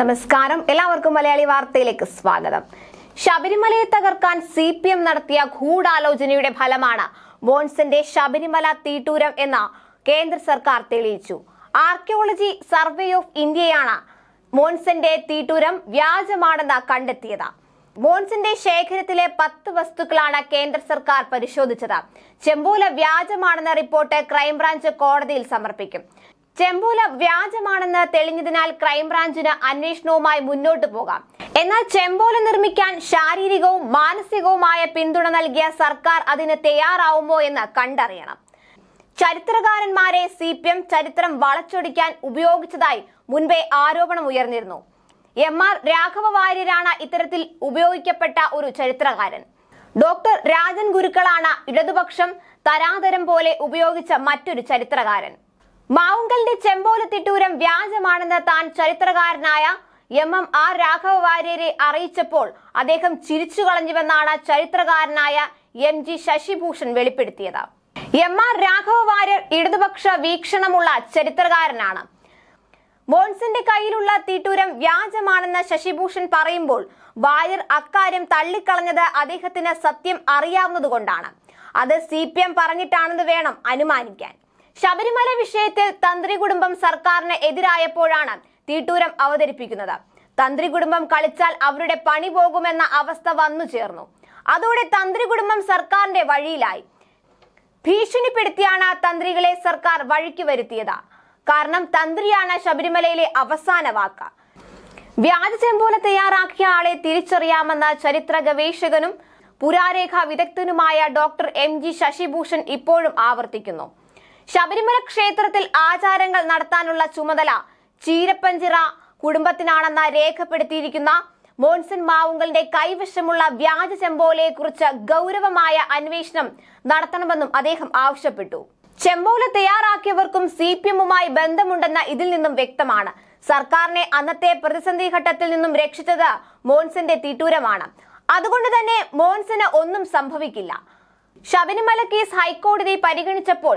നമസ്കാരം എല്ലാവർക്കും മലയാളി വാർത്തയിലേക്ക് സ്വാഗതം ശബരിമലയെ തകർക്കാൻ സി പി എം നടത്തിയ ഗൂഢാലോചനയുടെ ഫലമാണ് ബോൺസിന്റെ ശബരിമല തീട്ടൂരം എന്ന കേന്ദ്ര സർക്കാർ തെളിയിച്ചു ആർക്കിയോളജി സർവേ ഓഫ് ഇന്ത്യയാണ് മോൺസന്റെ തീട്ടൂരം വ്യാജമാണെന്ന് കണ്ടെത്തിയത് മോൺസന്റെ ശേഖരത്തിലെ പത്ത് വസ്തുക്കളാണ് കേന്ദ്ര സർക്കാർ പരിശോധിച്ചത് ചെമ്പൂല വ്യാജമാണെന്ന റിപ്പോർട്ട് ക്രൈംബ്രാഞ്ച് കോടതിയിൽ സമർപ്പിക്കും ചെമ്പൂല വ്യാജമാണെന്ന് തെളിഞ്ഞതിനാൽ ക്രൈംബ്രാഞ്ചിന് അന്വേഷണവുമായി മുന്നോട്ടു പോകാം എന്നാൽ ചെമ്പോല നിർമ്മിക്കാൻ ശാരീരികവും മാനസികവുമായ പിന്തുണ നൽകിയ സർക്കാർ അതിന് തയ്യാറാവുമോ എന്ന് കണ്ടറിയണം ചരിത്രകാരന്മാരെ സി പി എം ചരിത്രം വളച്ചൊടിക്കാൻ ഉപയോഗിച്ചതായി മുൻപേ ആരോപണം ഉയർന്നിരുന്നു എം ആർ രാഘവ വാര്യരാണ് ഇത്തരത്തിൽ ഉപയോഗിക്കപ്പെട്ട ഒരു ചരിത്രകാരൻ ഡോക്ടർ രാജൻ ഗുരുക്കളാണ് ഇടതുപക്ഷം തരാതരം പോലെ ഉപയോഗിച്ച മറ്റൊരു ചരിത്രകാരൻ മാവുങ്കലിന്റെ ചെമ്പോലത്തിട്ടൂരം വ്യാജമാണെന്ന് താൻ ചരിത്രകാരനായ എം എം ആർ രാഘവ വാര്യരെ അറിയിച്ചപ്പോൾ അദ്ദേഹം ചിരിച്ചു കളഞ്ഞുവെന്നാണ് ചരിത്രകാരനായ എം ജി ശശിഭൂഷൺ വെളിപ്പെടുത്തിയത് എം ആർ രാഘവ വാര്യർ ഇടതുപക്ഷ വീക്ഷണമുള്ള ചരിത്രകാരനാണ് മോൺസന്റെ കയ്യിലുള്ള തീട്ടൂരം വ്യാജമാണെന്ന് ശശിഭൂഷൺ പറയുമ്പോൾ വാര്യർ അക്കാര്യം തള്ളിക്കളഞ്ഞത് അദ്ദേഹത്തിന് സത്യം അറിയാവുന്നതുകൊണ്ടാണ് അത് സി പി എം പറഞ്ഞിട്ടാണെന്ന് വേണം അനുമാനിക്കാൻ ശബരിമല വിഷയത്തിൽ തന്ത്രി കുടുംബം സർക്കാരിന് എതിരായപ്പോഴാണ് തീട്ടൂരം അവതരിപ്പിക്കുന്നത് തന്ത്രി കുടുംബം കളിച്ചാൽ അവരുടെ പണി പോകുമെന്ന അവസ്ഥ വന്നു ചേർന്നു അതോടെ തന്ത്രി കുടുംബം സർക്കാരിന്റെ വഴിയിലായി ഭീഷണിപ്പെടുത്തിയാണ് തന്ത്രികളെ സർക്കാർ വഴിക്ക് വരുത്തിയത് കാരണം തന്ത്രിയാണ് ശബരിമലയിലെ അവസാന വാക്ക് വ്യാജ ചെമ്പോല തയ്യാറാക്കിയ ആളെ തിരിച്ചറിയാമെന്ന ചരിത്ര ഗവേഷകനും പുരാരേഖ വിദഗ്ധനുമായ ഡോക്ടർ എം ജി ശശിഭൂഷൺ ഇപ്പോഴും ആവർത്തിക്കുന്നു ശബരിമല ക്ഷേത്രത്തിൽ ആചാരങ്ങൾ നടത്താനുള്ള ചുമതല ചീരപ്പഞ്ചിറ കുടുംബത്തിനാണെന്ന് രേഖപ്പെടുത്തിയിരിക്കുന്ന മോൺസൺ മാവുങ്കലിന്റെ കൈവശമുള്ള വ്യാജ ചെമ്പോലയെക്കുറിച്ച് ഗൗരവമായ അന്വേഷണം നടത്തണമെന്നും അദ്ദേഹം ആവശ്യപ്പെട്ടു ചെമ്പോല തയ്യാറാക്കിയവർക്കും സി പി എമ്മുമായി ബന്ധമുണ്ടെന്ന് ഇതിൽ നിന്നും വ്യക്തമാണ് സർക്കാരിനെ അന്നത്തെ പ്രതിസന്ധി ഘട്ടത്തിൽ നിന്നും രക്ഷിച്ചത് മോൻസന്റെ തിട്ടൂരമാണ് അതുകൊണ്ട് തന്നെ മോൻസന് ഒന്നും സംഭവിക്കില്ല ശബരിമല കേസ് ഹൈക്കോടതി പരിഗണിച്ചപ്പോൾ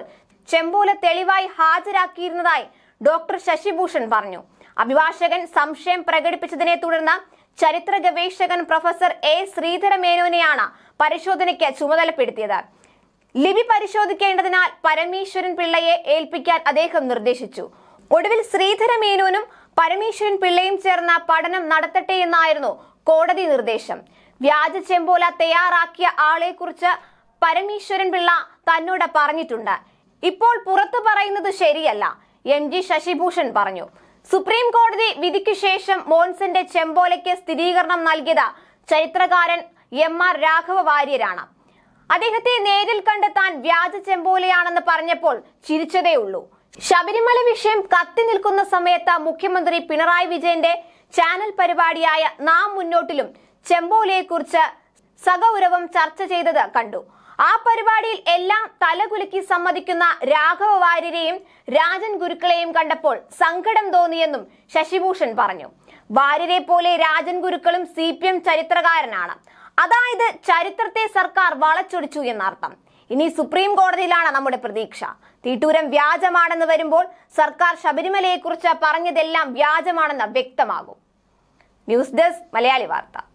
ചെമ്പൂല തെളിവായി ഹാജരാക്കിയിരുന്നതായി ഡോക്ടർ ശശിഭൂഷൺ പറഞ്ഞു അഭിഭാഷകൻ സംശയം പ്രകടിപ്പിച്ചതിനെ തുടർന്ന് ചരിത്ര ഗവേഷകൻ പ്രൊഫസർ എ ശ്രീധര മേനോനെയാണ് പരിശോധനയ്ക്ക് ചുമതലപ്പെടുത്തിയത് ലിപി പരിശോധിക്കേണ്ടതിനാൽ പരമേശ്വരൻ പിള്ളയെ ഏൽപ്പിക്കാൻ അദ്ദേഹം നിർദ്ദേശിച്ചു ഒടുവിൽ ശ്രീധര മേനോനും പരമേശ്വരൻ പിള്ളയും ചേർന്ന പഠനം നടത്തട്ടെ എന്നായിരുന്നു കോടതി നിർദ്ദേശം വ്യാജ ചെമ്പോല തയ്യാറാക്കിയ ആളെക്കുറിച്ച് പരമേശ്വരൻ പിള്ള തന്നോട് പറഞ്ഞിട്ടുണ്ട് ഇപ്പോൾ പുറത്തു പറയുന്നത് ശരിയല്ല എം ജി ശശിഭൂഷൺ പറഞ്ഞു സുപ്രീം കോടതി വിധിക്കു ശേഷം മോൻസന്റെ ചെമ്പോലയ്ക്ക് സ്ഥിരീകരണം നൽകിയത് ചരിത്രകാരൻ എം ആർ രാഘവ വാര്യരാണ് അദ്ദേഹത്തെ നേരിൽ കണ്ടെത്താൻ വ്യാജ ചെമ്പോലയാണെന്ന് പറഞ്ഞപ്പോൾ ഉള്ളൂ ശബരിമല വിഷയം കത്തി നിൽക്കുന്ന സമയത്ത് മുഖ്യമന്ത്രി പിണറായി വിജയന്റെ ചാനൽ പരിപാടിയായ നാം മുന്നോട്ടിലും ചെമ്പോലയെക്കുറിച്ച് സഗൗരവം ചർച്ച ചെയ്തത് കണ്ടു ആ പരിപാടിയിൽ എല്ലാം തലകുലുക്കി സമ്മതിക്കുന്ന രാഘവ വാര്യരെയും രാജൻ ഗുരുക്കളെയും കണ്ടപ്പോൾ സങ്കടം തോന്നിയെന്നും ശശിഭൂഷൺ പറഞ്ഞു വാര്യരെ പോലെ രാജൻ ഗുരുക്കളും സി പി എം ചരിത്രകാരനാണ് അതായത് ചരിത്രത്തെ സർക്കാർ വളച്ചൊടിച്ചു എന്നർത്ഥം ഇനി സുപ്രീം കോടതിയിലാണ് നമ്മുടെ പ്രതീക്ഷ തീട്ടൂരം വ്യാജമാണെന്ന് വരുമ്പോൾ സർക്കാർ ശബരിമലയെക്കുറിച്ച് പറഞ്ഞതെല്ലാം വ്യാജമാണെന്ന് വ്യക്തമാകും ന്യൂസ് ഡെസ്ക് മലയാളി വാർത്ത